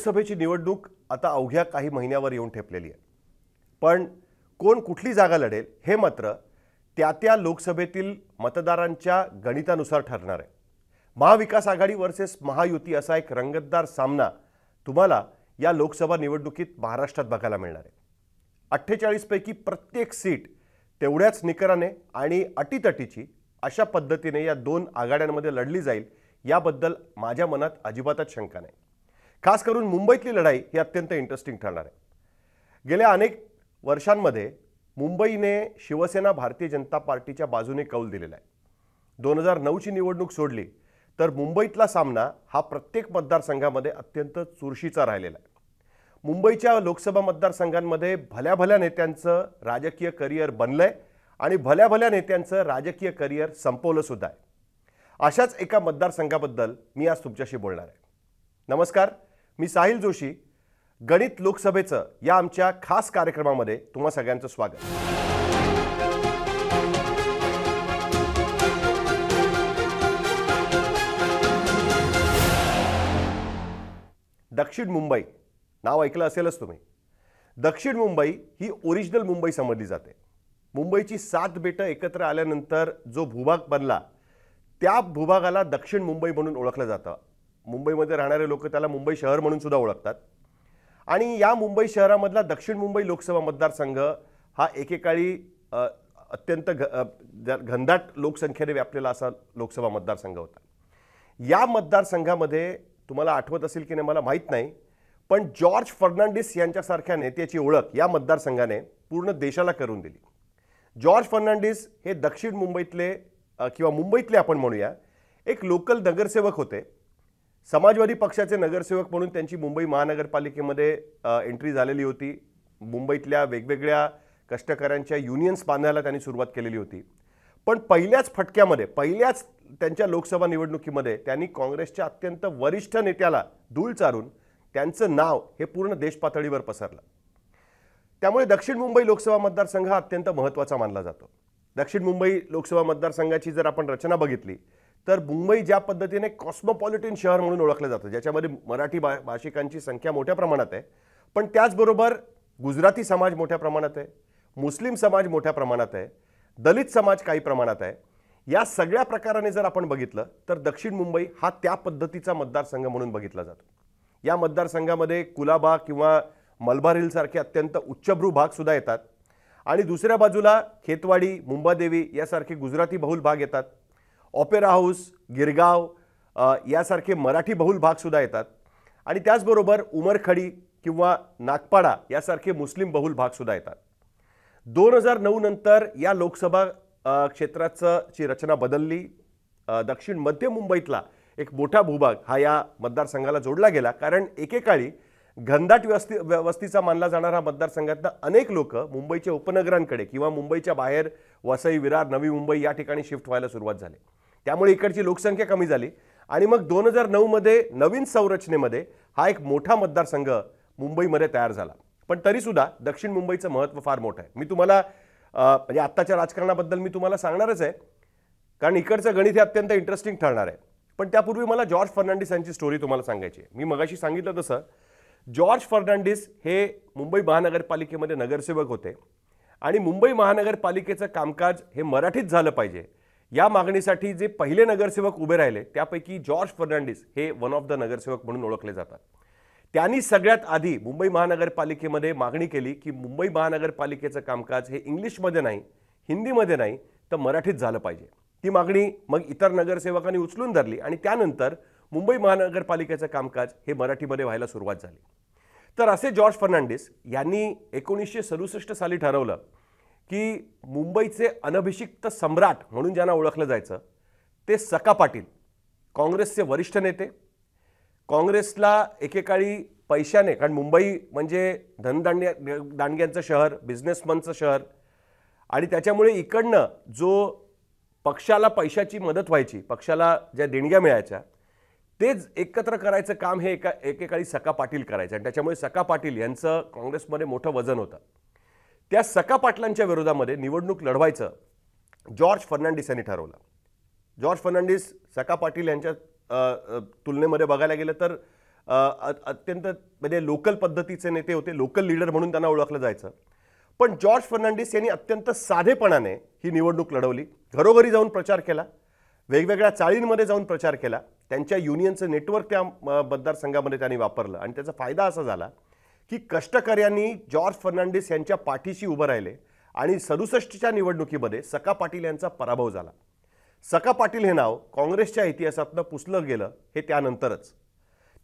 लोकसभेची निवडणूक आता अवघ्या काही महिन्यावर येऊन ठेपलेली आहे पण कोण कुठली जागा लढेल हे मात्र त्या त्या लोकसभेतील मतदारांच्या गणितानुसार ठरणार आहे महाविकास आघाडी वर्सेस महायुती असा एक रंगतदार सामना तुम्हाला या लोकसभा निवडणुकीत महाराष्ट्रात बघायला मिळणार आहे अठ्ठेचाळीसपैकी प्रत्येक सीट तेवढ्याच निकराने आणि अटीतटीची अशा पद्धतीने या दोन आघाड्यांमध्ये लढली जाईल याबद्दल माझ्या मनात अजिबातच शंका नाही खास करून मुंबईतली लढाई ही अत्यंत इंटरेस्टिंग ठरणार आहे गेल्या अनेक वर्षांमध्ये मुंबईने शिवसेना भारतीय जनता पार्टीच्या बाजूने कौल दिलेला आहे दोन हजार नऊची निवडणूक सोडली तर मुंबईतला सामना हा प्रत्येक मतदारसंघामध्ये अत्यंत चुरशीचा राहिलेला आहे मुंबईच्या लोकसभा मतदारसंघांमध्ये भल्याभल्या नेत्यांचं राजकीय करिअर बनलं आहे आणि भल्या भल्या नेत्यांचं राजकीय करिअर संपवलंसुद्धा आहे अशाच एका मतदारसंघाबद्दल मी आज तुमच्याशी बोलणार आहे नमस्कार मी साहिल जोशी गणित लोकसभेचं या आमच्या खास कार्यक्रमामध्ये तुम्हा सगळ्यांचं स्वागत दक्षिण मुंबई नाव ऐकलं असेलच तुम्ही दक्षिण मुंबई ही ओरिजिनल मुंबई समजली जाते मुंबईची सात बेटं एकत्र आल्यानंतर जो भूभाग बनला त्या भूभागाला दक्षिण मुंबई म्हणून ओळखलं जातं मुंबईमध्ये राहणारे लोक त्याला मुंबई शहर म्हणून सुद्धा ओळखतात आणि या मुंबई शहरामधला दक्षिण मुंबई लोकसभा मतदारसंघ हा एकेकाळी अत्यंत घ घनदाट लोकसंख्येने व्यापलेला असा लोकसभा मतदारसंघ होता या मतदारसंघामध्ये तुम्हाला आठवत असेल की नाही मला माहीत नाही पण जॉर्ज फर्नांडिस यांच्यासारख्या नेत्याची ओळख या मतदारसंघाने पूर्ण देशाला करून दिली जॉर्ज फर्नांडिस हे दक्षिण मुंबईतले किंवा मुंबईतले आपण म्हणूया एक लोकल नगरसेवक होते समाजवादी पक्षाचे नगरसेवक म्हणून त्यांची मुंबई महानगरपालिकेमध्ये एंट्री झालेली होती मुंबईतल्या वेगवेगळ्या कष्टकऱ्यांच्या युनियन्स बांधायला त्यांनी सुरुवात केलेली होती पण पहिल्याच फटक्यामध्ये पहिल्याच त्यांच्या लोकसभा निवडणुकीमध्ये त्यांनी काँग्रेसच्या अत्यंत वरिष्ठ नेत्याला धूळ चारून त्यांचं नाव हे पूर्ण देशपातळीवर पसरलं त्यामुळे दक्षिण मुंबई लोकसभा मतदारसंघ हा अत्यंत महत्त्वाचा मानला जातो दक्षिण मुंबई लोकसभा मतदारसंघाची जर आपण रचना बघितली तर मुंबई ज्या पद्धतीने कॉस्मोपॉलिटन शहर म्हणून ओळखलं जातं ज्याच्यामध्ये मराठी भा भाषिकांची संख्या मोठ्या प्रमाणात आहे पण त्याचबरोबर गुजराती समाज मोठ्या प्रमाणात आहे मुस्लिम समाज मोठ्या प्रमाणात आहे दलित समाज काही प्रमाणात आहे या सगळ्या प्रकाराने जर आपण बघितलं तर दक्षिण मुंबई हा त्या पद्धतीचा मतदारसंघ म्हणून बघितला जातो या मतदारसंघामध्ये कुलाबा किंवा मलबार हिलसारखे अत्यंत उच्चभ्रू भागसुद्धा येतात आणि दुसऱ्या बाजूला खेतवाडी मुंबादेवी यासारखे गुजराती बहुल भाग येतात ऑपेरा हाऊस गिरगाव यासारखे मराठी बहुल भागसुद्धा येतात आणि त्याचबरोबर उमरखडी किंवा नागपाडा यासारखे मुस्लिम बहुल भागसुद्धा येतात दोन हजार नऊ नंतर या लोकसभा क्षेत्राचं ची रचना बदलली दक्षिण मध्य मुंबईतला एक मोठा भूभाग हा या मतदारसंघाला जोडला गेला कारण एकेकाळी घनदाट व्यवस्थी व्यवस्थेचा मानला जाणारा हा मतदारसंघातनं अनेक लोक मुंबईच्या उपनगरांकडे किंवा मुंबईच्या बाहेर वसई विरार नवी मुंबई या ठिकाणी शिफ्ट व्हायला सुरुवात झाली त्यामुळे इकडची लोकसंख्या कमी झाली आणि मग दोन हजार नऊमध्ये नवीन संरचनेमध्ये हा एक मोठा मतदारसंघ मुंबईमध्ये तयार झाला पण तरीसुद्धा दक्षिण मुंबईचं महत्त्व फार मोठं आहे मी तुम्हाला म्हणजे आत्ताच्या राजकारणाबद्दल मी तुम्हाला सांगणारच आहे कारण इकडचं गणित हे अत्यंत इंटरेस्टिंग ठरणार आहे पण त्यापूर्वी मला जॉर्ज फर्नांडिस यांची स्टोरी तुम्हाला सांगायची आहे मी मगाशी सांगितलं तसं जॉर्ज फर्नांडिस हे मुंबई महानगरपालिकेमध्ये नगरसेवक होते आणि मुंबई महानगरपालिकेचं कामकाज हे मराठीत झालं पाहिजे या मागणीसाठी जे पहिले नगरसेवक उभे राहिले त्यापैकी जॉर्ज फर्नांडिस हे वन ऑफ द नगरसेवक म्हणून ओळखले जातात त्यांनी सगळ्यात आधी मुंबई महानगरपालिकेमध्ये मागणी केली की मुंबई महानगरपालिकेचं कामकाज हे इंग्लिशमध्ये नाही हिंदीमध्ये नाही तर मराठीत झालं पाहिजे ती मागणी मग इतर नगरसेवकांनी उचलून धरली आणि त्यानंतर मुंबई महानगरपालिकेचं कामकाज हे मराठीमध्ये व्हायला सुरुवात झाली तर असे जॉर्ज फर्नांडिस यांनी एकोणीसशे सदुसष्ट साली ठरवलं की मुंबईचे अनभिषिक्त सम्राट म्हणून ज्यांना ओळखलं जायचं ते सका पाटील काँग्रेसचे वरिष्ठ नेते काँग्रेसला एकेकाळी पैशाने कारण मुंबई म्हणजे धनदांड्या दांडग्यांचं शहर बिझनेसमनचं शहर आणि त्याच्यामुळे इकडनं जो पक्षाला पैशाची मदत व्हायची पक्षाला ज्या देणग्या मिळायच्या तेच एकत्र करायचं काम हे एका एकेकाळी सका पाटील करायचं आणि त्याच्यामुळे सका पाटील यांचं काँग्रेसमध्ये मोठं वजन होतं त्या सका पाटलांच्या विरोधामध्ये निवडणूक लढवायचं जॉर्ज फर्नांडिस यांनी ठरवलं जॉर्ज फर्नांडिस सका पाटील यांच्या तुलनेमध्ये बघायला गेलं तर अत्यंत म्हणजे लोकल पद्धतीचे नेते होते लोकल लीडर म्हणून त्यांना ओळखलं जायचं पण जॉर्ज फर्नांडिस यांनी अत्यंत साधेपणाने ही निवडणूक लढवली घरोघरी जाऊन प्रचार केला वेगवेगळ्या चाळींमध्ये जाऊन प्रचार केला त्यांच्या युनियनचं नेटवर्क त्या मतदारसंघामध्ये त्यांनी वापरलं आणि त्याचा फायदा असा झाला की कष्टकऱ्यांनी जॉर्ज फर्नांडिस यांच्या पाठीशी उभं राहिले आणि सदुसष्टच्या निवडणुकीमध्ये सका पाटील यांचा पराभव झाला सका पाटील हे नाव काँग्रेसच्या इतिहासातनं पुसलं गेलं हे त्यानंतरच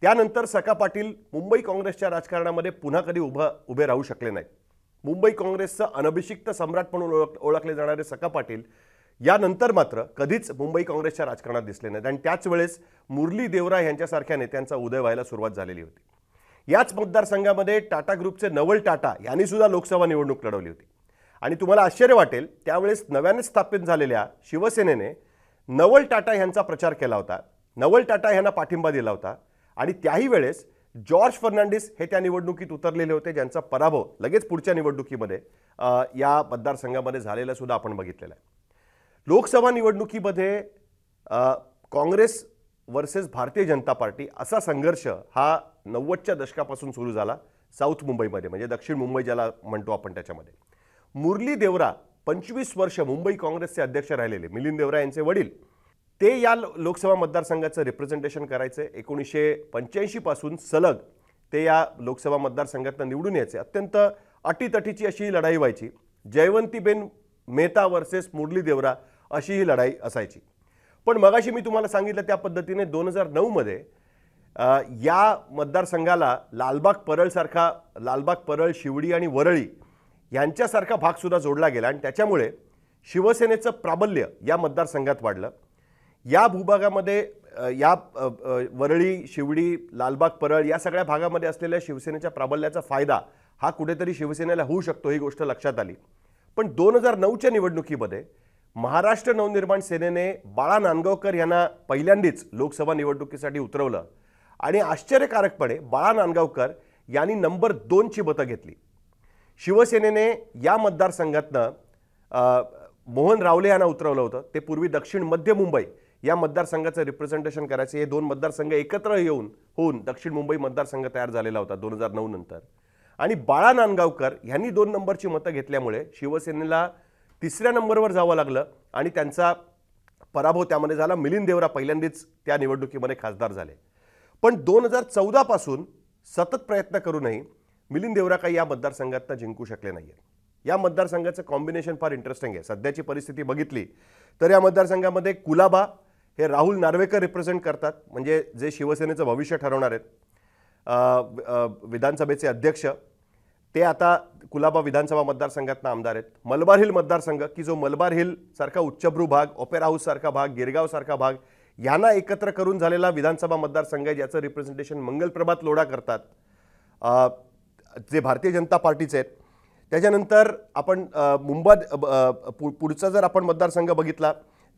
त्यानंतर सका पाटील मुंबई काँग्रेसच्या राजकारणामध्ये पुन्हा कधी उभं उभे राहू शकले नाहीत मुंबई काँग्रेसचं अनभिषिक्त सम्राट म्हणून ओळख ओळखले जाणारे सका पाटील यानंतर मात्र कधीच मुंबई काँग्रेसच्या राजकारणात दिसले नाहीत आणि त्याच वेळेस मुरली देवरा यांच्यासारख्या नेत्यांचा उदय व्हायला सुरुवात झालेली होती याच मतदारसंघामध्ये टाटा ग्रुपचे नवल टाटा यांनी सुद्धा लोकसभा निवडणूक लढवली होती आणि तुम्हाला आश्चर्य वाटेल त्यावेळेस नव्याने स्थापित झालेल्या शिवसेनेने नवल टाटा यांचा प्रचार केला होता नवल टाटा यांना पाठिंबा दिला होता आणि त्याही वेळेस जॉर्ज फर्नांडिस हे त्या निवडणुकीत उतरलेले होते ज्यांचा पराभव लगेच पुढच्या निवडणुकीमध्ये या मतदारसंघामध्ये झालेला सुद्धा आपण बघितलेला आहे लोकसभा निवडणुकीमध्ये काँग्रेस वर्सेस भारतीय जनता पार्टी असा संघर्ष हा नव्वदच्या दशकापासून सुरू झाला साऊथ मुंबईमध्ये म्हणजे दक्षिण मुंबई ज्याला म्हणतो आपण त्याच्यामध्ये मुरली देवरा पंचवीस वर्ष मुंबई काँग्रेसचे अध्यक्ष राहिलेले मिलिंद देवरा यांचे वडील ते या लोकसभा मतदारसंघाचं रिप्रेझेंटेशन करायचे एकोणीसशे पंच्याऐंशीपासून सलग ते या लोकसभा मतदारसंघातनं निवडून यायचे अत्यंत अटीतटीची अशी ही लढाई व्हायची जयवंतीबेन मेहता वर्सेस मुरली देवरा अशी ही लढाई असायची पण मगाशी मी तुम्हाला सांगितलं त्या पद्धतीने दोन हजार नऊमध्ये या मतदारसंघाला लालबाग परळसारखा लालबाग परळ शिवडी आणि वरळी यांच्यासारखा भागसुद्धा जोडला गेला आणि त्याच्यामुळे शिवसेनेचं प्राबल्य या मतदारसंघात वाढलं या भूभागामध्ये या वरळी शिवडी लालबाग परळ या सगळ्या भागामध्ये असलेल्या शिवसेनेच्या प्राबल्याचा फायदा हा कुठेतरी शिवसेनेला होऊ शकतो ही गोष्ट लक्षात आली पण दोन हजार नऊच्या निवडणुकीमध्ये महाराष्ट्र नवनिर्माण सेनेने बाळा नांदगावकर यांना पहिल्यांदीच लोकसभा निवडणुकीसाठी उतरवलं आणि आश्चर्यकारकपणे बाळा नांदगावकर यांनी नंबर दोनची मतं घेतली शिवसेनेने या मतदारसंघातनं मोहन रावले यांना उतरवलं होतं ते पूर्वी दक्षिण मध्य मुंबई या मतदारसंघाचं रिप्रेझेंटेशन करायचे हे दोन मतदारसंघ एकत्र येऊन होऊन दक्षिण मुंबई मतदारसंघ तयार झालेला होता दोन हजार नऊ नंतर आणि बाळा नांदगावकर यांनी दोन नंबरची मतं घेतल्यामुळे शिवसेनेला तिसऱ्या नंबरवर जावं लागलं आणि त्यांचा पराभव त्यामध्ये झाला मिलिंद देवरा पहिल्यांदीच त्या निवडणुकीमध्ये खासदार झाले पण दोन हजार चौदापासून सतत प्रयत्न करूनही मिलिंद देवरा काही या मतदारसंघातनं जिंकू शकले नाही या मतदारसंघाचं कॉम्बिनेशन फार इंटरेस्टिंग आहे सध्याची परिस्थिती बघितली तर या मतदारसंघामध्ये कुलाबा हे राहुल नार्वेकर रिप्रेझेंट करतात म्हणजे जे शिवसेनेचं भविष्य ठरवणार आहेत विधानसभेचे अध्यक्ष ते आता कुलाबा विधानसभा मतदारसंघातनं आमदार आहेत मलबार हिल मतदारसंघ की जो मलबार हिल सारखा उच्चभ्रू भाग ओपेरा हाऊससारखा भाग गिरगावसारखा भाग यांना एकत्र करून झालेला विधानसभा मतदारसंघ आहे ज्याचं रिप्रेझेंटेशन मंगलप्रभात लोढा करतात जे भारतीय जनता पार्टीचे आहेत त्याच्यानंतर आपण मुंबई पुढचा जर आपण मतदारसंघ बघितला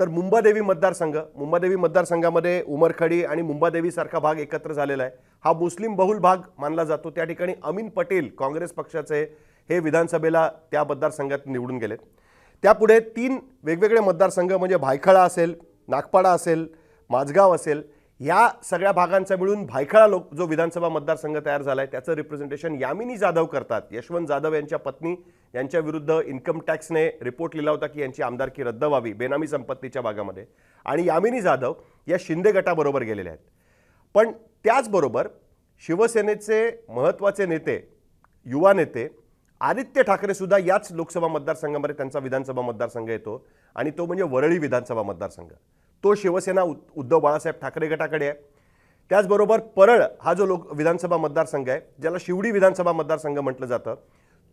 तर मुंबादेवी मतदारसंघ मुंबादेवी मतदारसंघामध्ये उमरखडी आणि मुंबादेवीसारखा भाग एकत्र झालेला आहे हा मुस्लिम बहुल भाग मानला जातो त्या ठिकाणी अमीन पटेल काँग्रेस पक्षाचे हे विधानसभेला त्या मतदारसंघात निवडून गेले त्यापुढे तीन वेगवेगळे मतदारसंघ म्हणजे भायखळा असेल नागपाडा असेल माझगाव असेल या सगळ्या भागांचा मिळून भायखळा लोक जो विधानसभा मतदारसंघ तयार झाला आहे त्याचं रिप्रेझेंटेशन यामिनी जाधव करतात यशवंत जाधव यांच्या पत्नी यांच्या विरुद्ध इन्कम टॅक्सने रिपोर्ट लिहिला होता की यांची आमदारकी रद्द व्हावी बेनामी संपत्तीच्या भागामध्ये आणि यामिनी जाधव या शिंदे गटाबरोबर गेलेल्या आहेत पण त्याचबरोबर शिवसेनेचे महत्त्वाचे नेते युवा नेते आदित्य ठाकरेसुद्धा याच लोकसभा मतदारसंघामध्ये त्यांचा विधानसभा मतदारसंघ येतो आणि तो म्हणजे वरळी विधानसभा मतदारसंघ तो शिवसेना उद्धव बाळासाहेब ठाकरे गटाकडे आहे त्याचबरोबर परळ हा जो लोक विधानसभा मतदारसंघ आहे ज्याला शिवडी विधानसभा मतदारसंघ म्हटलं जातं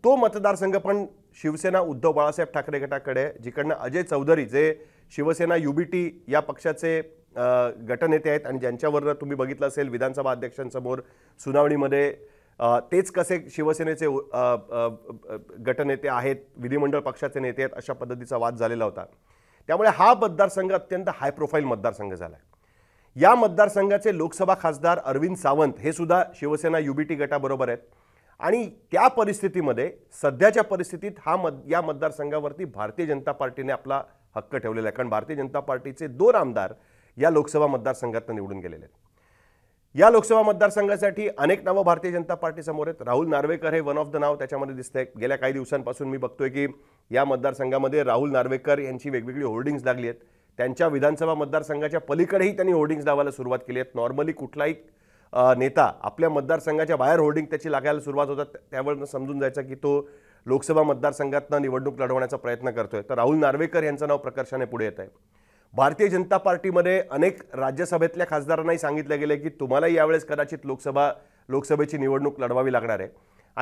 तो मतदारसंघ पण शिवसेना उद्धव बाळासाहेब ठाकरे गटाकडे आहे जिकडनं अजय चौधरी जे शिवसेना युबीटी या पक्षाचे गटनेते आहेत आणि ज्यांच्यावरनं तुम्ही बघितलं असेल विधानसभा अध्यक्षांसमोर सुनावणीमध्ये तेच कसे शिवसेनेचे गटनेते आहेत विधिमंडळ पक्षाचे नेते आहेत अशा पद्धतीचा वाद झालेला होता त्यामुळे हा मतदारसंघ अत्यंत हाय प्रोफाईल मतदारसंघ झाला आहे या मतदारसंघाचे लोकसभा खासदार अरविंद सावंत हे सुद्धा शिवसेना युबीटी गटाबरोबर आहेत आणि त्या परिस्थितीमध्ये सध्याच्या परिस्थितीत हा मत या मतदारसंघावरती भारतीय जनता पार्टीने आपला हक्क ठेवलेला आहे कारण भारतीय जनता पार्टीचे दोन आमदार या लोकसभा मतदारसंघातनं निवडून गेलेले आहेत या लोकसभा मतदारसंघासाठी अनेक नावं भारतीय जनता पार्टीसमोर आहेत राहुल नार्वेकर हे वन ऑफ द नाव त्याच्यामध्ये आहे गेल्या काही दिवसांपासून मी बघतोय की या मतदारसंघामध्ये राहुल नार्वेकर यांची वेगवेगळी होर्डिंग्स लागली आहेत त्यांच्या विधानसभा मतदारसंघाच्या पलीकडेही त्यांनी होर्डिंग्स लावायला सुरुवात केली आहेत नॉर्मली कुठलाही नेता आपल्या मतदारसंघाच्या बाहेर होर्डिंग त्याची लागायला सुरुवात होतात त्यावर समजून जायचं की तो लोकसभा मतदारसंघातनं निवडणूक लढवण्याचा प्रयत्न करतोय तर राहुल नार्वेकर यांचं नाव प्रकर्षाने पुढे येत आहे भारतीय जनता पार्टीमध्ये अनेक राज्यसभेतल्या खासदारांनाही सांगितलं गेलं की तुम्हाला यावेळेस कदाचित लोकसभा लोकसभेची निवडणूक लढवावी लागणार आहे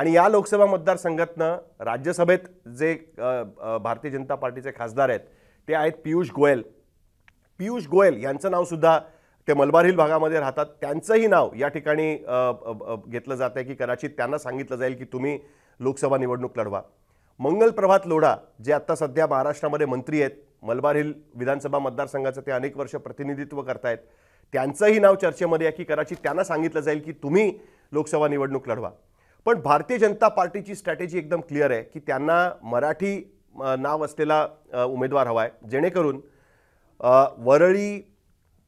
आणि या लोकसभा मतदारसंघातनं राज्यसभेत जे भारतीय जनता पार्टीचे खासदार आहेत ते आहेत पियुष गोयल पियुष गोयल यांचं नावसुद्धा ते मलबार हिल भागामध्ये राहतात त्यांचंही नाव या ठिकाणी घेतलं जात आहे की कदाचित त्यांना सांगितलं जाईल की तुम्ही लोकसभा निवडणूक लढवा मंगल प्रभात लोढा जे आत्ता सध्या महाराष्ट्रामध्ये मंत्री आहेत मलबार हिल विधानसभा मतदारसंघाचं ते अनेक वर्ष प्रतिनिधित्व करतायत त्यांचंही नाव चर्चेमध्ये आहे की कदाचित त्यांना सांगितलं जाईल की तुम्ही लोकसभा निवडणूक लढवा पण भारतीय जनता पार्टीची स्ट्रॅटेजी एकदम क्लिअर आहे की त्यांना मराठी नाव असलेला उमेदवार हवा आहे जेणेकरून वरळी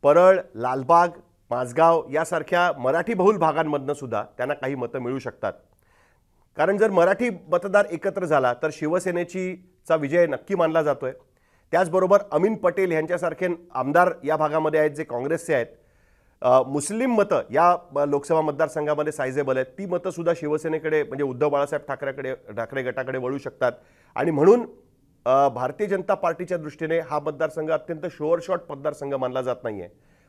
परळ लालबाग माझगाव यासारख्या मराठी बहुल भागांमधनं सुद्धा त्यांना काही मतं मिळू शकतात कारण जर मराठी मतदार एकत्र झाला तर शिवसेनेची चा विजय नक्की मानला जातो आहे त्याचबरोबर अमीन पटेल यांच्यासारखे आमदार या भागामध्ये आहेत जे काँग्रेसचे आहेत मुस्लिम मतं या लोकसभा मतदारसंघामध्ये सायझेबल आहेत ती मतंसुद्धा शिवसेनेकडे म्हणजे उद्धव बाळासाहेब ठाकरेकडे ठाकरे गटाकडे वळू शकतात आणि म्हणून भारतीय जनता पार्टीच्या दृष्टीने हा मतदारसंघ अत्यंत शॉट मतदारसंघ मानला जात नाही आहे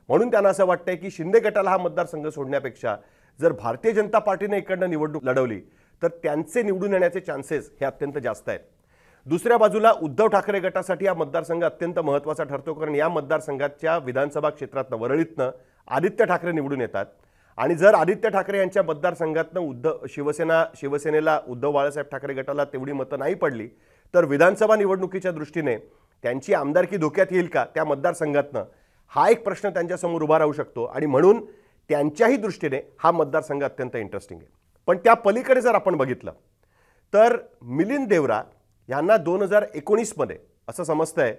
म्हणून त्यांना असं वाटतंय की शिंदे गटाला हा मतदारसंघ सोडण्यापेक्षा जर भारतीय जनता पार्टीने इकडनं निवडणूक लढवली तर त्यांचे निवडून येण्याचे चान्सेस हे अत्यंत जास्त आहेत दुसऱ्या बाजूला उद्धव ठाकरे गटासाठी हा मतदारसंघ अत्यंत महत्त्वाचा ठरतो कारण या मतदारसंघाच्या विधानसभा क्षेत्रातनं वरळीतनं आदित्य ठाकरे निवडून येतात आणि जर आदित्य ठाकरे यांच्या मतदारसंघातनं उद्धव शिवसेना शिवसेनेला उद्धव बाळासाहेब ठाकरे गटाला तेवढी मतं नाही पडली तर विधानसभा निवडणुकीच्या दृष्टीने त्यांची आमदारकी धोक्यात येईल का त्या मतदारसंघातनं हा एक प्रश्न त्यांच्यासमोर उभा राहू शकतो आणि म्हणून त्यांच्याही दृष्टीने हा मतदारसंघ अत्यंत इंटरेस्टिंग आहे पण त्या पलीकडे जर आपण बघितलं तर मिलिंद देवरा यांना दोन हजार एकोणीसमध्ये असं समजतं आहे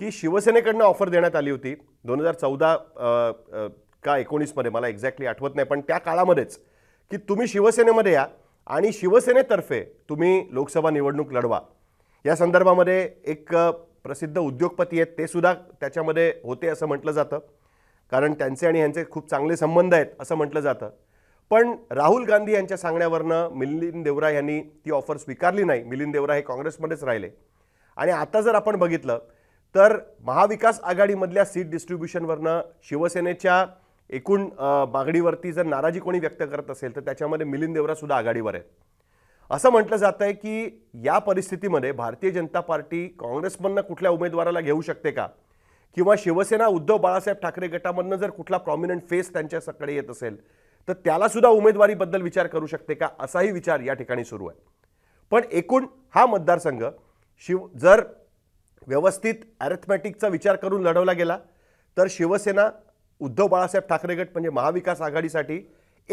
की शिवसेनेकडनं ऑफर देण्यात आली होती दोन हजार चौदा का एकोणीसमध्ये मला एक्झॅक्टली आठवत नाही पण त्या काळामध्येच की तुम्ही शिवसेनेमध्ये या आणि शिवसेनेतर्फे तुम्ही लोकसभा निवडणूक लढवा या संदर्भामध्ये एक प्रसिद्ध उद्योगपती आहेत ते सुद्धा त्याच्यामध्ये होते असं म्हटलं जातं कारण त्यांचे आणि ह्यांचे खूप चांगले संबंध आहेत असं म्हटलं जातं पण राहुल गांधी यांच्या सांगण्यावरनं मिलिंद देवरा यांनी ती ऑफर स्वीकारली नाही मिलिंद देवरा हे काँग्रेसमध्येच राहिले आणि आता जर आपण बघितलं तर महाविकास आघाडीमधल्या सीट डिस्ट्रीब्युशनवरनं शिवसेनेच्या एकूण मागणीवरती जर नाराजी कोणी व्यक्त करत असेल तर त्याच्यामध्ये मिलिंद सुद्धा आघाडीवर आहेत असं म्हटलं जात आहे की या परिस्थितीमध्ये भारतीय जनता पार्टी काँग्रेसमधनं कुठल्या उमेदवाराला घेऊ शकते का किंवा शिवसेना उद्धव बाळासाहेब ठाकरे गटामधनं जर कुठला प्रॉमिनंट फेस त्यांच्या सकाळी येत असेल तर त्यालासुद्धा उमेदवारीबद्दल विचार करू शकते का असाही विचार या ठिकाणी सुरू आहे पण एकूण हा मतदारसंघ शिव जर व्यवस्थित ॲरेथमॅटिकचा विचार करून लढवला गेला तर शिवसेना उद्धव बाळासाहेब ठाकरे गट म्हणजे महाविकास आघाडीसाठी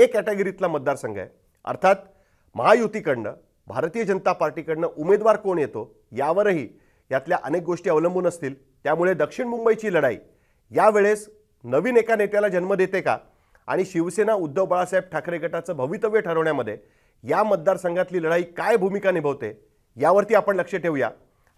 एक कॅटेगरीतला मतदारसंघ आहे अर्थात महायुतीकडनं भारतीय जनता पार्टीकडनं उमेदवार कोण येतो यावरही यातल्या अनेक गोष्टी अवलंबून असतील त्यामुळे दक्षिण मुंबईची लढाई यावेळेस नवीन एका नेत्याला जन्म देते का आणि शिवसेना उद्धव बाळासाहेब ठाकरे गटाचं भवितव्य ठरवण्यामध्ये या मतदारसंघातली लढाई काय भूमिका निभवते यावरती आपण लक्ष ठेवूया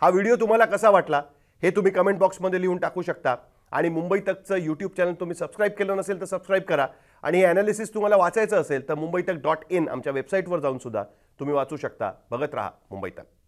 हा व्हिडिओ तुम्हाला कसा वाटला हे तुम्ही कमेंट बॉक्समध्ये लिहून टाकू शकता आणि मुंबई तकचं यूट्यूब चॅनल तुम्ही सबस्क्राईब केलं नसेल तर सबस्क्राईब करा आणि हे अॅनालिसिस तुम्हाला वाचायचं असेल तर मुंबई तक डॉट इन आमच्या वेबसाईटवर जाऊन सुद्धा तुम्ही वाचू शकता बघत राहा मुंबई तक